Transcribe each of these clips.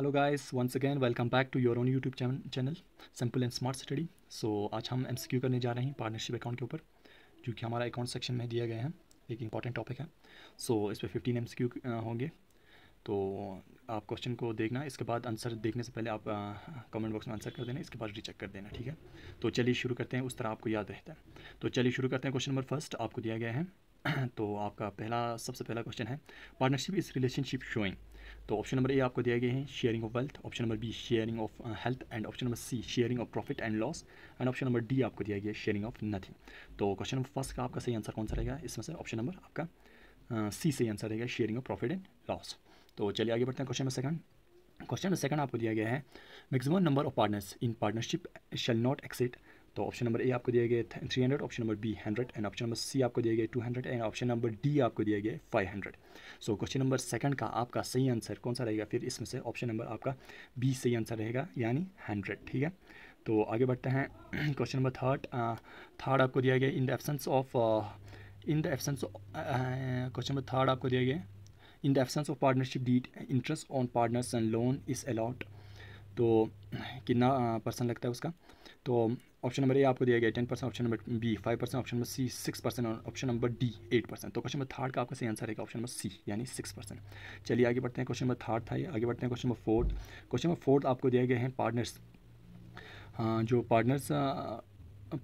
hello guys once again welcome back to your own YouTube channel simple and smart study so आज हम MCQ करने जा रहे हैं पार्टनरशिप अकाउंट के ऊपर जो कि हमारा अकाउंट सेक्शन में दिया गया है एक इंपॉर्टेंट टॉपिक है सो so, इस पर फिफ्टीन एम होंगे तो आप क्वेश्चन को देखना इसके बाद आंसर देखने से पहले आप कमेंट बॉक्स में आंसर कर देना इसके बाद रिचेक कर देना ठीक है तो चलिए शुरू करते हैं उस तरह आपको याद रहता है तो चलिए शुरू करते हैं क्वेश्चन नंबर फर्स्ट आपको दिया गया है तो आपका पहला सबसे पहला क्वेश्चन है पार्टनरशिप इज़ रिलेशनशिप शोइंग तो ऑप्शन नंबर ए आपको दिया गया है sharing of wealth option number B sharing of health and option number C sharing of profit and loss and option number D आपको दिया गया शेयरिंग ऑफ नथिंग तो question number first का आपका सही आंसर कौन सा रहेगा इसमें से ऑप्शन नंबर आपका सी uh, सही आंसर रहेगा sharing of profit and loss तो चलिए आगे बढ़ते हैं question number second question number second आपको दिया गया है maximum number of partners in partnership shall not exceed तो ऑप्शन नंबर ए आपको दिया गया three hundred option number B hundred and option number C आपको दिया गया two hundred and option number D आपको दिया गया फाइव हंड्रेड सो क्वेश्चन नंबर सेकंड का आपका सही आंसर कौन सा रहेगा फिर इसमें से ऑप्शन नंबर आपका बी सही आंसर रहेगा यानी हंड्रेड ठीक है तो आगे बढ़ते हैं क्वेश्चन नंबर थर्ड थर्ड आपको दिया गया in the absence of in the absence question number third आपको दिया गया in the absence of partnership deed interest on partners and loan is allowed तो कितना परसेंट लगता है उसका तो ऑप्शन नंबर ए आपको दिया गया ten percent option number B five percent option number C six percent और option number D eight percent तो क्वेश्चन नंबर थर्ड का आपका सही आंसर रहेगा ऑप्शन नंबर सी यानी सिक्स परसेंट चलिए आगे बढ़ते हैं क्वेश्चन नंबर थर्ड था ये आगे बढ़ते हैं question number fourth question number fourth आपको दिया गया है पार्टनर्स जो partners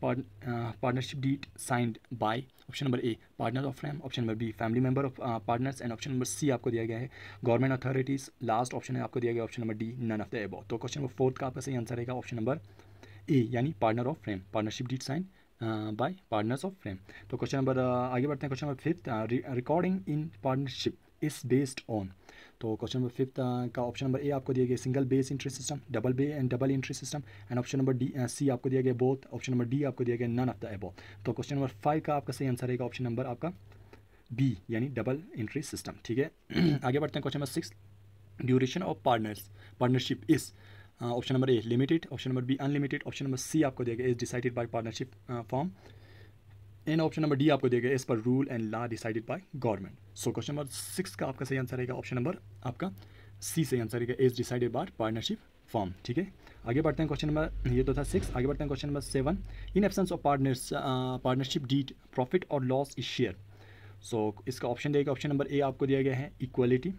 partnership deed signed by option number A partner of firm option number B family member of partners and option number C आपको दिया गया है गवर्नमेंट अथॉरिटीज़ लास्ट ऑप्शन है आपको दिया गया option number D none of the above तो question number fourth का आपका सही आंसर रहेगा ऑप्शन नंबर ए यानी partner of firm partnership deed sign by partners of firm तो क्वेश्चन नंबर uh, आगे बढ़ते हैं question number fifth recording in partnership is based on तो क्वेश्चन नंबर फिफ्थ का ऑप्शन नंबर ए आपको दिया गया single base entry system double be and double entry system and option number D C आपको दिया गया बोथ ऑप्शन नंबर डी आपको दिया गया नन ऑफ द एबो तो क्वेश्चन नंबर फाइव का आपका सही आंसर रहेगा ऑप्शन नंबर आपका बी यानी डबल इंट्री सिस्टम ठीक है आगे बढ़ते हैं question number six duration of partners partnership is option number A limited option number B unlimited option number C आपको देगा is decided by partnership form and option number D आपको देगा as पर rule and law decided by government so question number six का आपका सही answer रहेगा option number आपका सी सही आंसर रहेगा is decided by partnership firm ठीक है आगे बढ़ते हैं क्वेश्चन नंबर ये तो था सिक्स आगे बढ़ते हैं question number seven in absence of partners partnership deed profit और लॉस इज शेयर सो इसका ऑप्शन देगा ऑप्शन नंबर ए आपको दिया गया है इक्वलिटी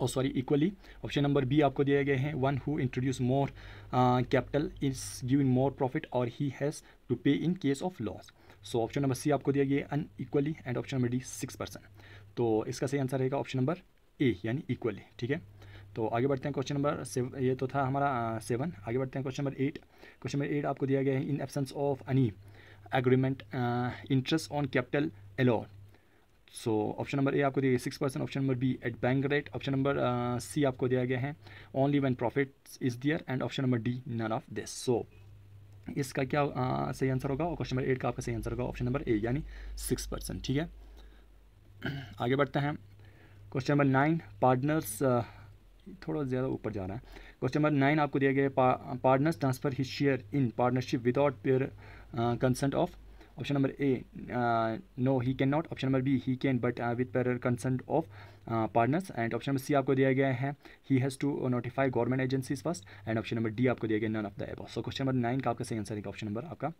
और sorry equally option number B आपको दिए गए हैं one who introduce more capital is giving more profit और he has to pay in case of loss so option number C आपको दिया गया unequally and option number D six percent तो इसका सही आंसर रहेगा ऑप्शन नंबर ए यानी equally ठीक है तो आगे बढ़ते हैं क्वेश्चन नंबर सेवन ये तो था हमारा सेवन uh, आगे बढ़ते हैं question number eight question number eight आपको दिया गया है in absence of any agreement interest on capital allowed so option number A आपको दिया गया six percent option number B at bank rate option number C आपको दिया गया है only one profit is there and option number D none of this so इसका क्या uh, सही आंसर होगा और क्वेश्चन नंबर एट का आपका सही आंसर होगा ऑप्शन नंबर ए यानी सिक्स परसेंट ठीक है आगे बढ़ते हैं क्वेश्चन नंबर नाइन पार्टनर्स थोड़ा ज़्यादा ऊपर जा रहा है क्वेश्चन नंबर नाइन आपको दिया गया है partners transfer his share in partnership without prior consent of option number A no he can not option number B he can but with prior consent of partners and option number C आपको दिया गया है he has to notify government agencies first and option number D आपको दिया गया none of the above so question number nine का आपका सही आंसर है ऑप्शन नंबर आपका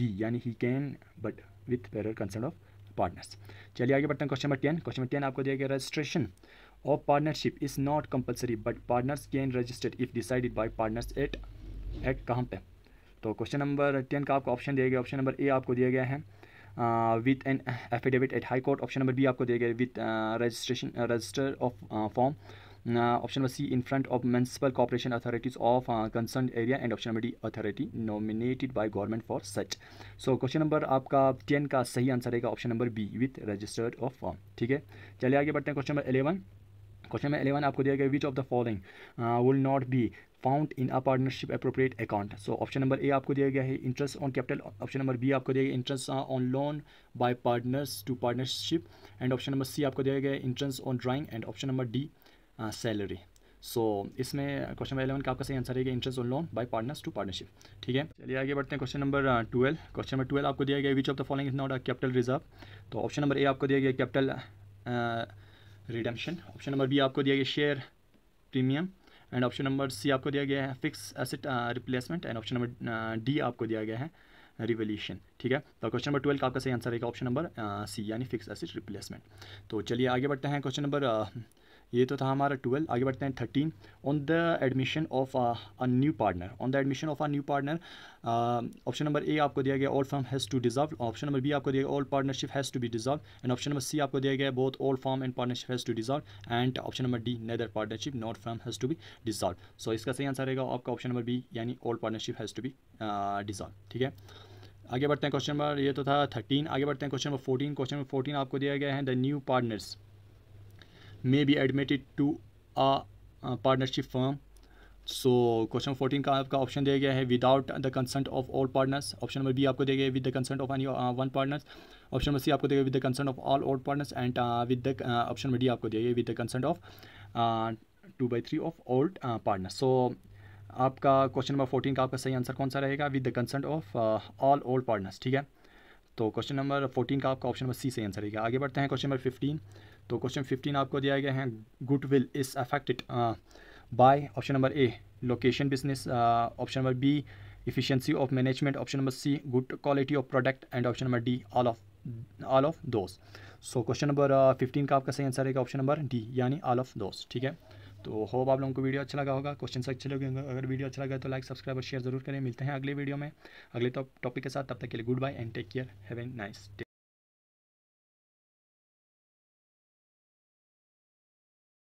बी यानी he can but with prior consent of partners चलिए आगे बढ़ते हैं question number ten question number ten आपको दिया गया registration of partnership is not compulsory but partners can registered if decided by partners at at कहाँ पे तो क्वेश्चन नंबर टेन का आपको ऑप्शन दिया गया ऑप्शन नंबर ए आपको दिया गया है with an affidavit at high court option number B आपको दिया गया with registration register of firm option number C in front of municipal corporation authorities of concern area and option number D authority nominated by government for such so question number आपका ten का सही answer रहेगा option number B with registered of firm ठीक है चलिए आगे बढ़ते हैं question number eleven question number eleven आपको दिया गया which of the following will not be found in a partnership appropriate account so option number A आपको दिया गया है interest on capital option number B आपको दिया गया interest on loan by partners to partnership and option number C आपको दिया गया interest on drawing and option number D salary so इसमें क्वेश्चन नंबर एलेवन का आपका सही आंसर है interest on loan by partners to partnership ठीक है चलिए आगे बढ़ते हैं question number twelve question number twelve आपको दिया गया which of the following is not a capital reserve तो ऑप्शन नंबर ए आपको दिया गया capital redemption option number B आपको दिया गया share premium and option number C आपको दिया गया है fix asset replacement and option number D आपको दिया गया है रिवोल्यूशन ठीक है तो क्वेश्चन नंबर ट्वेल्व का आपका सही आंसर रहेगा ऑप्शन नंबर सी यानी फिक्स एसेट रिप्लेसमेंट तो चलिए आगे बढ़ते हैं क्वेश्चन नंबर ये तो था हमारा ट्वेल्व आगे बढ़ते हैं thirteen on the admission of a new partner on the admission of a new partner option number A आपको दिया गया all firm has to dissolve option number B आपको दिया गया all partnership has to be dissolve and option number C आपको दिया गया both all firm and partnership has to dissolve and option number D neither partnership not firm has to be dissolve सो इसका सही answer रहेगा आपका option number B यानी all partnership has to be dissolve ठीक है आगे बढ़ते हैं क्वेश्चन नंबर ये तो था थर्टीन आगे बढ़ते हैं question number fourteen question number fourteen आपको दिया गया है the new partners may be admitted to a, partnership firm so question fourteen का आपका ऑप्शन दिया गया है without the consent of all partners option number B आपको दिया गया है with the consent of any one partners option number C आपको दिया गया with the consent of all all partners and with the option number D आपको दिया गया with the consent of two by three of all partners so आपका question number fourteen का आपका सही आंसर कौन सा रहेगा with the consent of all all partners ठीक है तो क्वेश्चन नंबर फोर्टीन का आपका ऑप्शन नंबर सी से आंसर रहेगा आगे बढ़ते हैं क्वेश्चन नंबर फिफ्टीन तो क्वेश्चन फिफ्टीन आपको दिया गया है goodwill is affected by option number A location business option number B efficiency of management option number C good quality of product and option number D all of all of दोस्त so question number fifteen का आपका सही answer रहेगा option number D यानी all of दोस्त ठीक है तो होप आप लोगों को वीडियो अच्छा लगा होगा क्वेश्चन अच्छे लगे होंगे अगर वीडियो अच्छा लगा तो लाइक सब्सक्राइब और शेयर जरूर करें मिलते हैं अगले वीडियो में अगले टॉपिक के साथ तब तक के लिए goodbye and take care have an nice day